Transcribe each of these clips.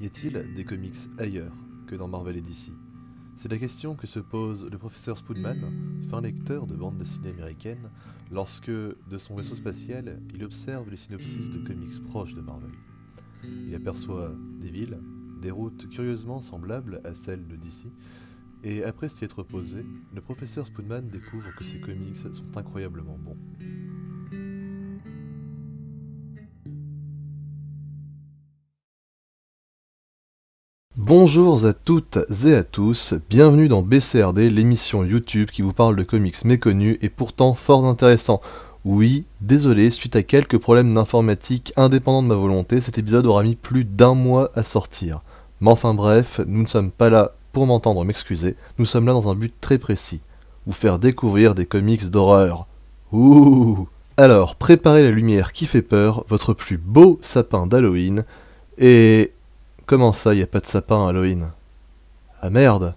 Y a-t-il des comics ailleurs que dans Marvel et DC C'est la question que se pose le professeur Spudman, fin lecteur de bande dessinée américaine, lorsque, de son vaisseau spatial, il observe les synopsis de comics proches de Marvel. Il aperçoit des villes, des routes curieusement semblables à celles de DC, et après s'y être posé, le professeur Spudman découvre que ces comics sont incroyablement bons. Bonjour à toutes et à tous, bienvenue dans BCRD, l'émission YouTube qui vous parle de comics méconnus et pourtant fort intéressants. Oui, désolé, suite à quelques problèmes d'informatique indépendants de ma volonté, cet épisode aura mis plus d'un mois à sortir. Mais enfin bref, nous ne sommes pas là pour m'entendre m'excuser, nous sommes là dans un but très précis, vous faire découvrir des comics d'horreur. Ouh Alors, préparez la lumière qui fait peur, votre plus beau sapin d'Halloween, et Comment ça, y a pas de sapin à Halloween Ah merde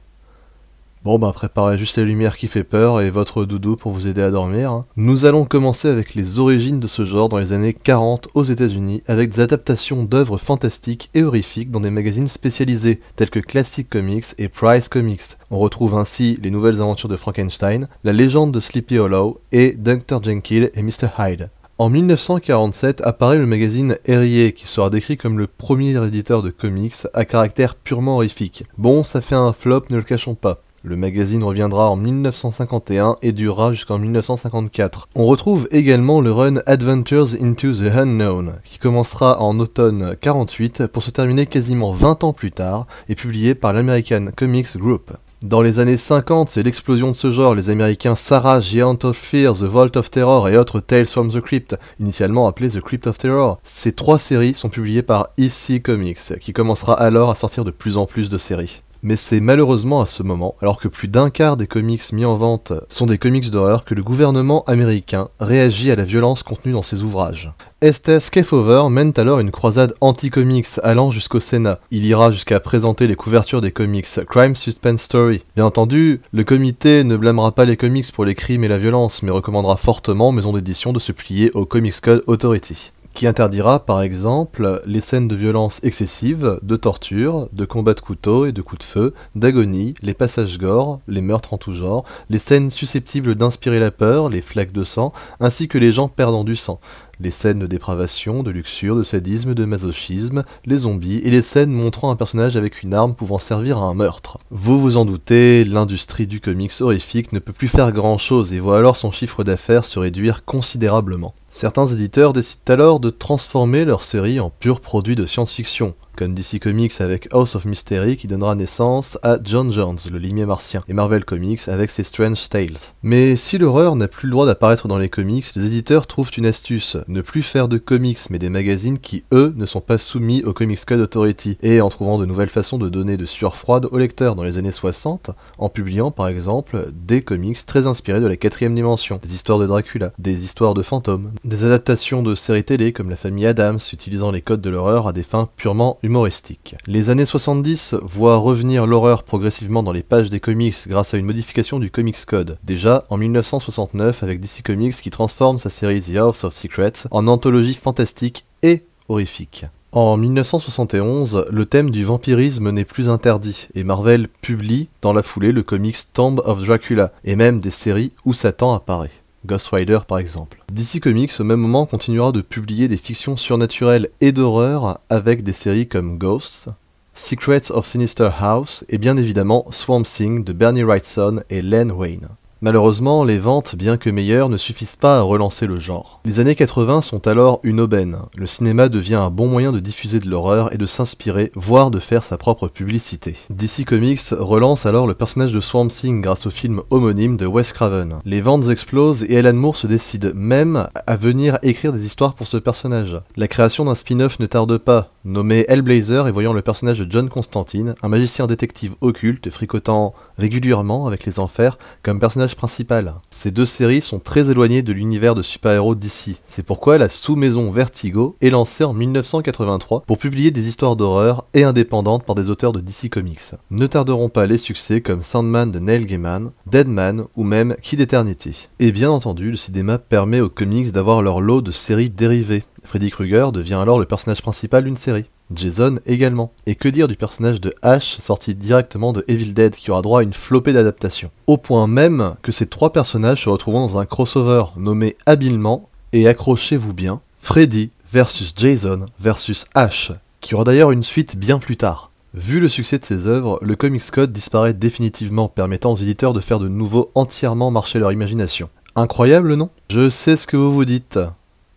Bon bah préparez juste la lumière qui fait peur et votre doudou pour vous aider à dormir. Hein. Nous allons commencer avec les origines de ce genre dans les années 40 aux États-Unis avec des adaptations d'œuvres fantastiques et horrifiques dans des magazines spécialisés tels que Classic Comics et Price Comics. On retrouve ainsi les nouvelles aventures de Frankenstein, la légende de Sleepy Hollow et Dr. Jekyll et Mr. Hyde. En 1947 apparaît le magazine Herrier qui sera décrit comme le premier éditeur de comics à caractère purement horrifique. Bon, ça fait un flop, ne le cachons pas. Le magazine reviendra en 1951 et durera jusqu'en 1954. On retrouve également le run Adventures into the Unknown, qui commencera en automne 48 pour se terminer quasiment 20 ans plus tard et publié par l'American Comics Group. Dans les années 50, c'est l'explosion de ce genre, les américains Sarah, Giant of Fear, The Vault of Terror et autres Tales from the Crypt, initialement appelé The Crypt of Terror. Ces trois séries sont publiées par EC Comics, qui commencera alors à sortir de plus en plus de séries mais c'est malheureusement à ce moment, alors que plus d'un quart des comics mis en vente sont des comics d'horreur, que le gouvernement américain réagit à la violence contenue dans ses ouvrages. Estes Kefauver mène alors une croisade anti-comics allant jusqu'au Sénat. Il ira jusqu'à présenter les couvertures des comics Crime Suspense Story. Bien entendu, le comité ne blâmera pas les comics pour les crimes et la violence, mais recommandera fortement aux maisons d'édition de se plier au Comics Code Authority qui interdira par exemple les scènes de violence excessive, de torture, de combats de couteau et de coups de feu, d'agonie, les passages gore, les meurtres en tout genre, les scènes susceptibles d'inspirer la peur, les flaques de sang, ainsi que les gens perdant du sang, les scènes de dépravation, de luxure, de sadisme, de masochisme, les zombies et les scènes montrant un personnage avec une arme pouvant servir à un meurtre. Vous vous en doutez, l'industrie du comics horrifique ne peut plus faire grand chose et voit alors son chiffre d'affaires se réduire considérablement. Certains éditeurs décident alors de transformer leur série en pur produit de science-fiction, comme DC Comics avec House of Mystery qui donnera naissance à John Jones, le limier martien, et Marvel Comics avec ses Strange Tales. Mais si l'horreur n'a plus le droit d'apparaître dans les comics, les éditeurs trouvent une astuce, ne plus faire de comics mais des magazines qui, eux, ne sont pas soumis au Comics Code Authority, et en trouvant de nouvelles façons de donner de sueur froide aux lecteurs dans les années 60, en publiant par exemple des comics très inspirés de la quatrième dimension, des histoires de Dracula, des histoires de fantômes, des adaptations de séries télé comme la famille Adams utilisant les codes de l'horreur à des fins purement humoristique. Les années 70 voient revenir l'horreur progressivement dans les pages des comics grâce à une modification du Comics Code. Déjà en 1969 avec DC Comics qui transforme sa série The House of Secrets en anthologie fantastique et horrifique. En 1971, le thème du vampirisme n'est plus interdit et Marvel publie dans la foulée le comics Tomb of Dracula et même des séries où Satan apparaît. Ghost Rider par exemple. DC Comics au même moment continuera de publier des fictions surnaturelles et d'horreur avec des séries comme Ghosts, Secrets of Sinister House et bien évidemment Swamp Thing de Bernie Wrightson et Len Wayne. Malheureusement, les ventes, bien que meilleures, ne suffisent pas à relancer le genre. Les années 80 sont alors une aubaine. Le cinéma devient un bon moyen de diffuser de l'horreur et de s'inspirer, voire de faire sa propre publicité. DC Comics relance alors le personnage de Swamp Thing grâce au film homonyme de Wes Craven. Les ventes explosent et Alan Moore se décide même à venir écrire des histoires pour ce personnage. La création d'un spin-off ne tarde pas. Nommé Hellblazer et voyant le personnage de John Constantine, un magicien détective occulte fricotant régulièrement avec les Enfers comme personnage principal. Ces deux séries sont très éloignées de l'univers de super-héros d'ici. C'est pourquoi la sous-maison Vertigo est lancée en 1983 pour publier des histoires d'horreur et indépendantes par des auteurs de DC Comics. Ne tarderont pas les succès comme Sandman de Neil Gaiman, Deadman ou même Kid Eternity. Et bien entendu, le cinéma permet aux comics d'avoir leur lot de séries dérivées. Freddy Krueger devient alors le personnage principal d'une série. Jason également. Et que dire du personnage de Ash sorti directement de Evil Dead qui aura droit à une flopée d'adaptations. Au point même que ces trois personnages se retrouveront dans un crossover nommé habilement, et accrochez-vous bien, Freddy versus Jason versus Ash, qui aura d'ailleurs une suite bien plus tard. Vu le succès de ces œuvres, le Comics Code disparaît définitivement, permettant aux éditeurs de faire de nouveau entièrement marcher leur imagination. Incroyable, non Je sais ce que vous vous dites.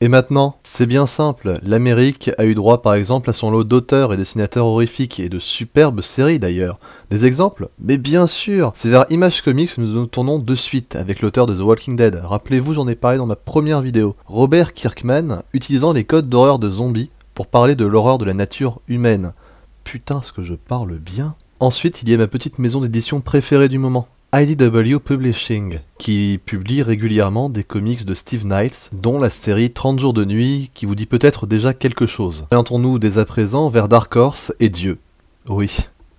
Et maintenant, c'est bien simple, l'Amérique a eu droit par exemple à son lot d'auteurs et dessinateurs horrifiques, et de superbes séries d'ailleurs. Des exemples Mais bien sûr C'est vers Image Comics que nous nous tournons de suite avec l'auteur de The Walking Dead. Rappelez-vous, j'en ai parlé dans ma première vidéo. Robert Kirkman, utilisant les codes d'horreur de zombies pour parler de l'horreur de la nature humaine. Putain, ce que je parle bien Ensuite, il y a ma petite maison d'édition préférée du moment, IDW Publishing, qui publie régulièrement des comics de Steve Niles, dont la série 30 jours de nuit, qui vous dit peut-être déjà quelque chose. Orientons-nous dès à présent vers Dark Horse et Dieu. Oui,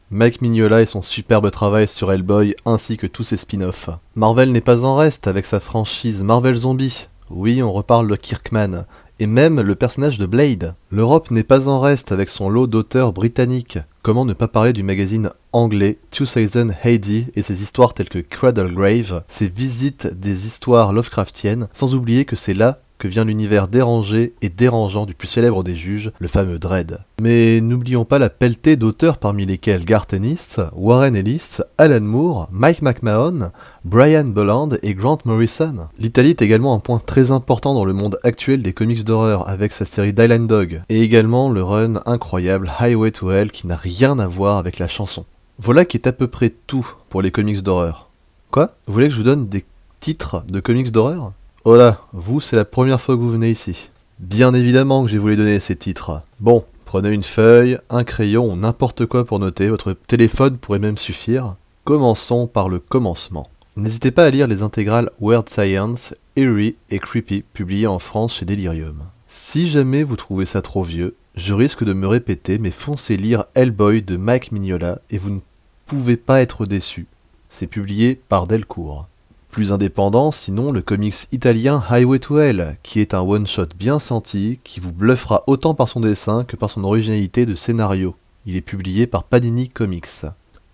Mike Mignola et son superbe travail sur Hellboy ainsi que tous ses spin-offs. Marvel n'est pas en reste avec sa franchise Marvel Zombie. Oui, on reparle de Kirkman, et même le personnage de Blade. L'Europe n'est pas en reste avec son lot d'auteurs britanniques. Comment ne pas parler du magazine anglais 2000 Heidi et ses histoires telles que Cradle Grave, ses visites des histoires Lovecraftiennes, sans oublier que c'est là que vient l'univers dérangé et dérangeant du plus célèbre des juges, le fameux Dread. Mais n'oublions pas la pelletée d'auteurs parmi lesquels Garth Ennis, Warren Ellis, Alan Moore, Mike McMahon, Brian Bolland et Grant Morrison. L'Italie est également un point très important dans le monde actuel des comics d'horreur avec sa série Dylan Dog, et également le run incroyable Highway to Hell qui n'a rien à voir avec la chanson. Voilà qui est à peu près tout pour les comics d'horreur. Quoi Vous voulez que je vous donne des titres de comics d'horreur voilà, oh vous, c'est la première fois que vous venez ici. Bien évidemment que j'ai voulu donner ces titres. Bon, prenez une feuille, un crayon, n'importe quoi pour noter, votre téléphone pourrait même suffire. Commençons par le commencement. N'hésitez pas à lire les intégrales Weird Science, Eerie et Creepy publiées en France chez Delirium. Si jamais vous trouvez ça trop vieux, je risque de me répéter, mais foncez lire Hellboy de Mike Mignola et vous ne pouvez pas être déçu. C'est publié par Delcourt. Plus indépendant, sinon, le comics italien Highway to Hell, qui est un one-shot bien senti, qui vous bluffera autant par son dessin que par son originalité de scénario. Il est publié par Panini Comics.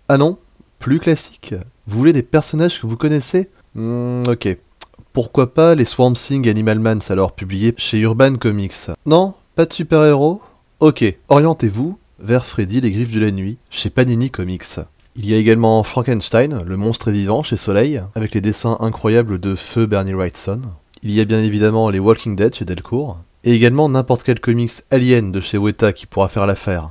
Ah non Plus classique Vous voulez des personnages que vous connaissez Hmm, ok. Pourquoi pas les Swamp Thing Animal Mans alors publiés chez Urban Comics Non Pas de super-héros Ok, orientez-vous vers Freddy les Griffes de la Nuit chez Panini Comics. Il y a également Frankenstein, le monstre est vivant chez Soleil, avec les dessins incroyables de Feu Bernie Wrightson. Il y a bien évidemment les Walking Dead chez Delcourt, et également n'importe quel comics alien de chez Weta qui pourra faire l'affaire.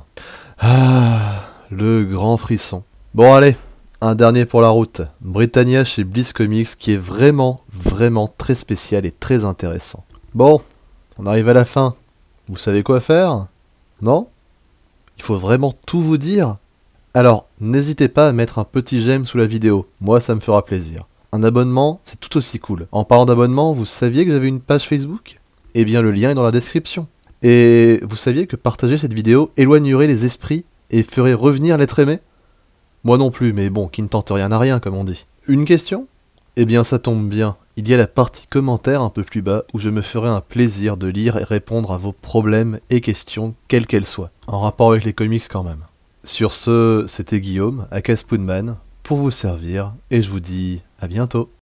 Ah, le grand frisson. Bon allez, un dernier pour la route. Britannia chez Bliss Comics qui est vraiment, vraiment très spécial et très intéressant. Bon, on arrive à la fin. Vous savez quoi faire Non Il faut vraiment tout vous dire alors, n'hésitez pas à mettre un petit j'aime sous la vidéo, moi ça me fera plaisir. Un abonnement, c'est tout aussi cool. En parlant d'abonnement, vous saviez que j'avais une page Facebook Eh bien, le lien est dans la description. Et vous saviez que partager cette vidéo éloignerait les esprits et ferait revenir l'être aimé Moi non plus, mais bon, qui ne tente rien à rien, comme on dit. Une question Eh bien, ça tombe bien. Il y a la partie commentaire un peu plus bas où je me ferai un plaisir de lire et répondre à vos problèmes et questions, quelles qu'elles soient, en rapport avec les comics quand même. Sur ce, c'était Guillaume, à caspoonman pour vous servir, et je vous dis à bientôt.